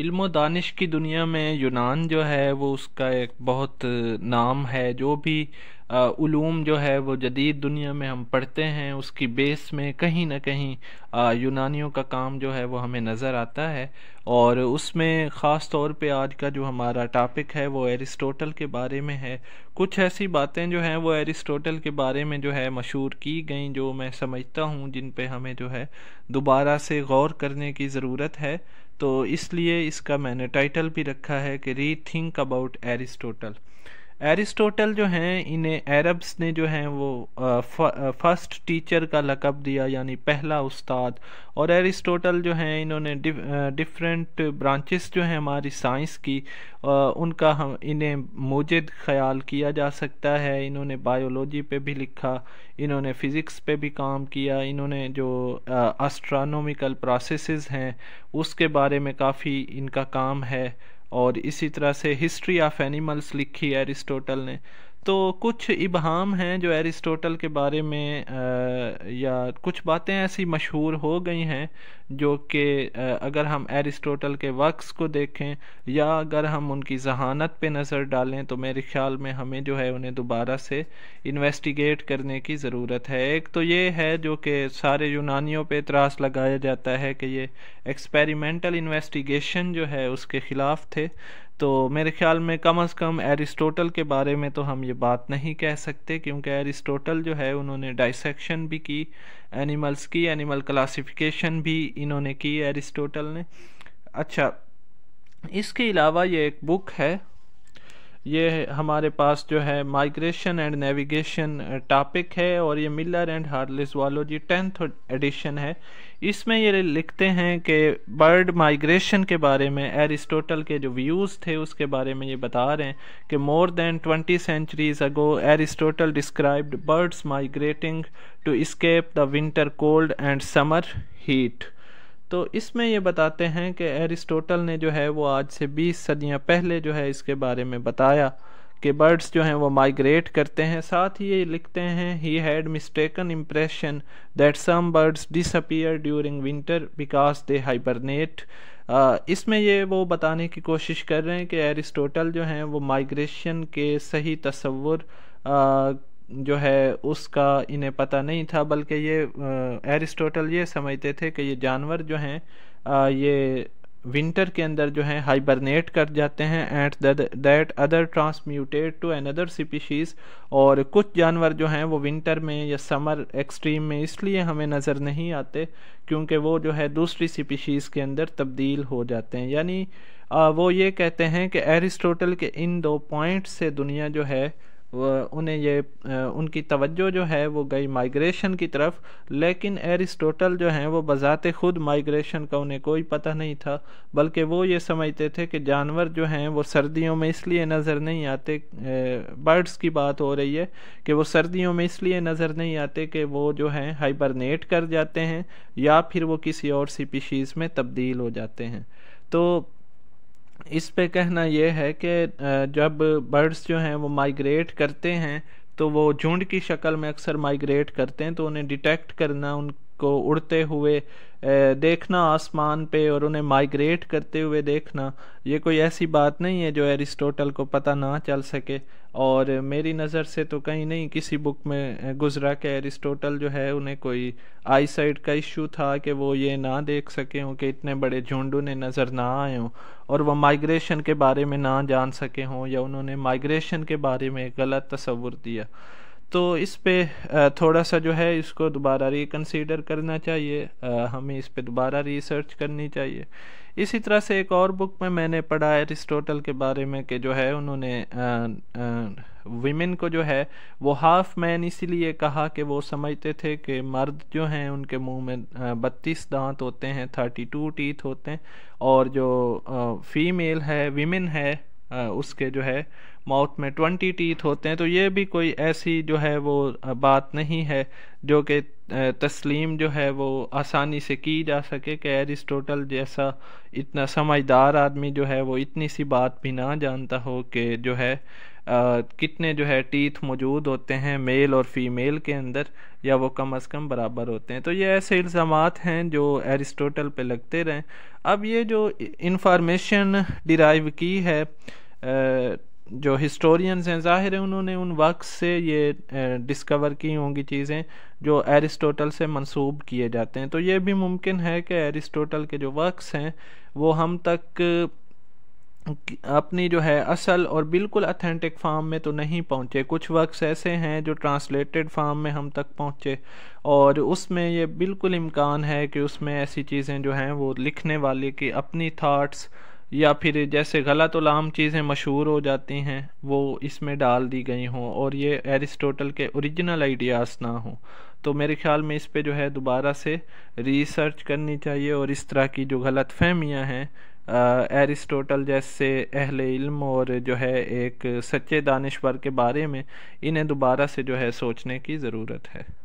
इल्म दानिश की दुनिया में यूनान जो है वो उसका एक बहुत नाम है जो भी ूम जो है वो जदीद दुनिया में हम पढ़ते हैं उसकी बेस में कहीं ना कहीं यूनानियों का काम जो है वो हमें नज़र आता है और उसमें ख़ास तौर पे आज का जो हमारा टॉपिक है वो एरिस्टोटल के बारे में है कुछ ऐसी बातें जो हैं वो एरिस्टोटल के बारे में जो है मशहूर की गई जो मैं समझता हूँ जिन पे हमें जो है दोबारा से गौर करने की ज़रूरत है तो इसलिए इसका मैंने टाइटल भी रखा है कि री थिंक अबाउट एरिस्टोटल एरिस्टोटल जो हैं इन्हें अरब्स ने जो हैं वो फर्स्ट टीचर का लकब दिया यानी पहला उस्ताद और एरिस्टोटल जो हैं इन्होंने डिफरेंट ब्रांचेस जो हैं हमारी साइंस की उनका हम इन्हें मोजिद ख्याल किया जा सकता है इन्होंने बायोलॉजी पे भी लिखा इन्होंने फ़िज़िक्स पे भी काम किया इन्होंने जो एस्ट्रोनॉमिकल प्रोसेस हैं उसके बारे में काफ़ी इनका काम है और इसी तरह से हिस्ट्री ऑफ एनिमल्स लिखी एरिस्टोटल ने तो कुछ इबहम हैं जो एरिस्टोटल के बारे में आ, या कुछ बातें ऐसी मशहूर हो गई हैं जो कि अगर हम एरिस्टोटल के वक्स को देखें या अगर हम उनकी जहानत पे नज़र डालें तो मेरे ख्याल में हमें जो है उन्हें दोबारा से इन्वेस्टिगेट करने की ज़रूरत है एक तो ये है जो कि सारे यूनानियों पे त्रास लगाया जाता है कि ये एक्सपेरिमेंटल इन्वेस्टिगेशन जो है उसके ख़िलाफ़ थे तो मेरे ख्याल में कम अज़ कम एरिस्टोटल के बारे में तो हम ये बात नहीं कह सकते क्योंकि एरिस्टोटल जो है उन्होंने डाइसेक्शन भी की एनिमल्स की एनिमल क्लासिफिकेशन भी इन्होंने की एरिस्टोटल ने अच्छा इसके अलावा ये एक बुक है ये हमारे पास जो है माइग्रेशन एंड नेविगेशन टॉपिक है और ये मिलर एंड हार्लिस वालो टेंथ एडिशन है इसमें ये लिखते हैं कि बर्ड माइग्रेशन के बारे में एरिस्टोटल के जो व्यूज़ थे उसके बारे में ये बता रहे हैं कि more than twenty centuries ago Aristotle described birds migrating to escape the winter cold and summer heat तो इसमें ये बताते हैं कि एरिस्टोटल ने जो है वो आज से 20 सदियाँ पहले जो है इसके बारे में बताया कि बर्ड्स जो हैं वो माइग्रेट करते हैं साथ ही ये लिखते हैं he had mistaken impression that some birds disappear during winter because they hibernate इसमें ये वो बताने की कोशिश कर रहे हैं कि एरिस्टोटल जो हैं वो माइग्रेशन के सही तस्वुर जो है उसका इन्हें पता नहीं था बल्कि ये एरिस्टोटल ये समझते थे कि ये जानवर जो हैं ये विंटर के अंदर जो है हाइबरनेट कर जाते हैं at that other transmuted to another species और कुछ जानवर जो हैं वो विंटर में या समर एक्सट्रीम में इसलिए हमें नज़र नहीं आते क्योंकि वो जो है दूसरी स्पीशीज़ के अंदर तब्दील हो जाते हैं यानी वो ये कहते हैं कि एरिस्टोटल के इन दो पॉइंट से दुनिया जो है उन्हें ये उनकी तवज्जो जो है वो गई माइग्रेशन की तरफ लेकिन एरिस्टोटल जो हैं वो बज़ात ख़ुद माइग्रेशन का उन्हें कोई पता नहीं था बल्कि वो ये समझते थे कि जानवर जो हैं वो सर्दियों में इसलिए नज़र नहीं आते बर्ड्स की बात हो रही है कि वो सर्दियों में इसलिए नज़र नहीं आते कि वो जो हैं हाइबरनेट कर जाते हैं या फिर वो किसी और सी पिशीज़ में तब्दील हो जाते हैं तो इस पे कहना यह है कि जब बर्ड्स जो हैं वो माइग्रेट करते हैं तो वो झुंड की शक्ल में अक्सर माइग्रेट करते हैं तो उन्हें डिटेक्ट करना उन को उड़ते हुए देखना आसमान पे और उन्हें माइग्रेट करते हुए देखना ये कोई ऐसी बात नहीं है जो एरिस्टोटल को पता ना चल सके और मेरी नज़र से तो कहीं नहीं किसी बुक में गुजरा के एरिस्टोटल जो है उन्हें कोई आई साइड का इशू था कि वो ये ना देख सके हों कि इतने बड़े झुंड उन्हें नज़र ना आए हों और वह माइग्रेशन के बारे में ना जान सके हों या उन्होंने माइग्रेशन के बारे में गलत तस्वुर दिया तो इस पे थोड़ा सा जो है इसको दोबारा रिकनसिडर करना चाहिए हमें इस पे दोबारा रिसर्च करनी चाहिए इसी तरह से एक और बुक में मैंने पढ़ा एरिस्टोटल के बारे में कि जो है उन्होंने विमेन को जो है वो हाफ मैन इसीलिए कहा कि वो समझते थे कि मर्द जो हैं उनके मुंह में बत्तीस दांत होते हैं थर्टी टू टीथ होते हैं और जो फीमेल है विमेन है उसके जो है माउथ में ट्वेंटी टीथ होते हैं तो ये भी कोई ऐसी जो है वो बात नहीं है जो कि तस्लीम जो है वो आसानी से की जा सके कि एरिस्टोटल जैसा इतना समझदार आदमी जो है वो इतनी सी बात भी ना जानता हो कि जो है आ, कितने जो है टीथ मौजूद होते हैं मेल और फीमेल के अंदर या वो कम अज़ कम बराबर होते हैं तो ये ऐसे इल्ज़ाम हैं जो एरिस्टोटल पे लगते रहें अब ये जो इंफॉर्मेशन डिराइव की है आ, जो हिस्टोरियंस हैं ज़ाहिर है उन्होंने उन वक्त से ये डिस्कवर की होंगी चीज़ें जो एरिस्टोटल से मंसूब किए जाते हैं तो ये भी मुमकिन है कि एरिस्टोटल के जो वर्क्स हैं वो हम तक अपनी जो है असल और बिल्कुल अथेंटिक फार्म में तो नहीं पहुँचे कुछ वक्स ऐसे हैं जो ट्रांसलेटेड फार्म में हम तक पहुँचे और उसमें ये बिल्कुल इम्कान है कि उसमें ऐसी चीज़ें जो हैं वो लिखने वाले की अपनी थाट्स या फिर जैसे गलत उलाम चीज़ें मशहूर हो जाती हैं वो इसमें डाल दी गई हों और ये एरिस्टोटल के ओरिजिनल आइडियाज़ ना हों तो मेरे ख्याल में इस पे जो है दोबारा से रिसर्च करनी चाहिए और इस तरह की जो गलत फहमियाँ हैं एरिस्टोटल जैसे अहल इल्म और जो है एक सच्चे दानश्वर के बारे में इन्हें दोबारा से जो है सोचने की ज़रूरत है